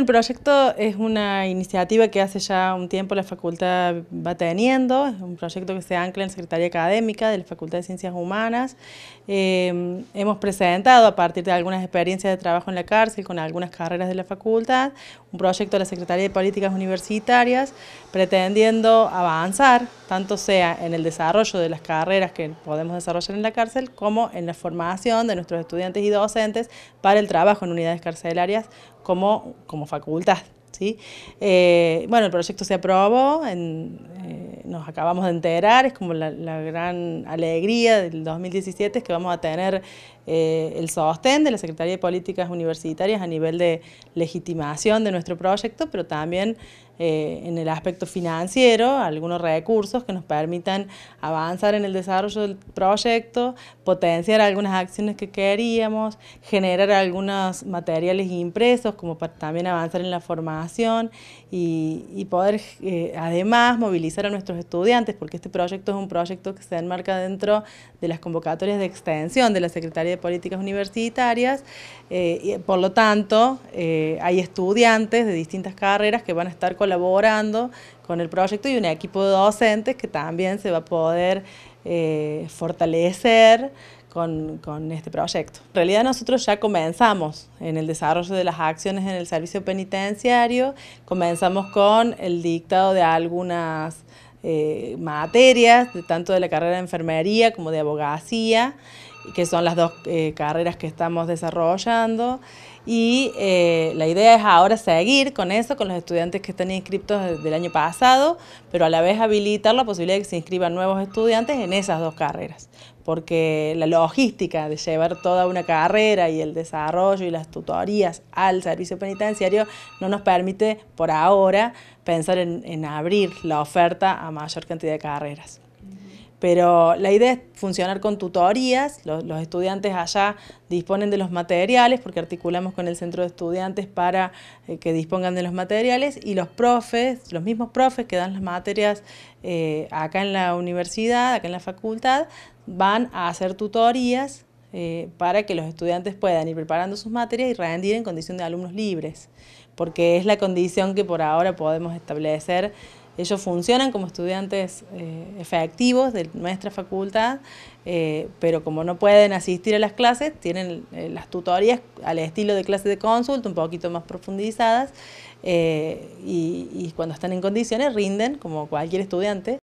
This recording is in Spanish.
El proyecto es una iniciativa que hace ya un tiempo la facultad va teniendo, es un proyecto que se ancla en Secretaría Académica de la Facultad de Ciencias Humanas. Em, hemos presentado a partir de algunas experiencias de trabajo en la cárcel con algunas carreras de la facultad, un proyecto de la Secretaría de Políticas Universitarias pretendiendo avanzar, tanto sea en el desarrollo de las carreras que podemos desarrollar en la cárcel como en la formación de nuestros estudiantes y docentes para el trabajo en unidades carcelarias como, como facultad. ¿sí? Eh, bueno, el proyecto se aprobó, eh, nos acabamos de enterar, es como la, gran alegría del 2017 es que vamos a tener eh, el sostén de la Secretaría de Políticas Universitarias a nivel de legitimación de nuestro proyecto, pero también eh, en el aspecto financiero algunos recursos que nos permitan avanzar en el desarrollo del proyecto, potenciar algunas acciones que queríamos, generar algunos materiales impresos como para también avanzar en la formación y, poder eh, además movilizar a nuestros estudiantes porque este proyecto es un proyecto que se enmarca dentro de las convocatorias de extensión de la Secretaría de Políticas Universitarias, eh, y, por lo tanto hay estudiantes de distintas carreras que van a estar colaborando colaborando con el proyecto y un equipo de docentes que también se va a poder eh, fortalecer con, con, este proyecto. En realidad nosotros ya comenzamos en el desarrollo de las acciones en el servicio penitenciario, comenzamos con el dictado de algunas eh, materias, de, tanto de la carrera de enfermería como de abogacía, que son las dos eh, carreras que estamos desarrollando. Y eh, la idea es ahora seguir con eso, con los estudiantes que están inscritos del año pasado, pero a la vez habilitar la posibilidad de que se inscriban nuevos estudiantes en esas dos carreras, porque la logística de llevar toda una carrera y el desarrollo y las tutorías al servicio penitenciario no nos permite por ahora pensar en, abrir la oferta a mayor cantidad de carreras. Pero la idea es funcionar con tutorías, los, estudiantes allá disponen de los materiales porque articulamos con el centro de estudiantes para eh, que dispongan de los materiales y los profes, los mismos profes que dan las materias eh, acá en la universidad, acá en la facultad, van a hacer tutorías eh, para que los estudiantes puedan ir preparando sus materias y rendir en condición de alumnos libres, porque es la condición que por ahora podemos establecer ellos funcionan como estudiantes eh, efectivos de nuestra facultad, eh, pero como no pueden asistir a las clases, tienen eh, las tutorías al estilo de clases de consulta, un poquito más profundizadas, y cuando están en condiciones rinden como cualquier estudiante.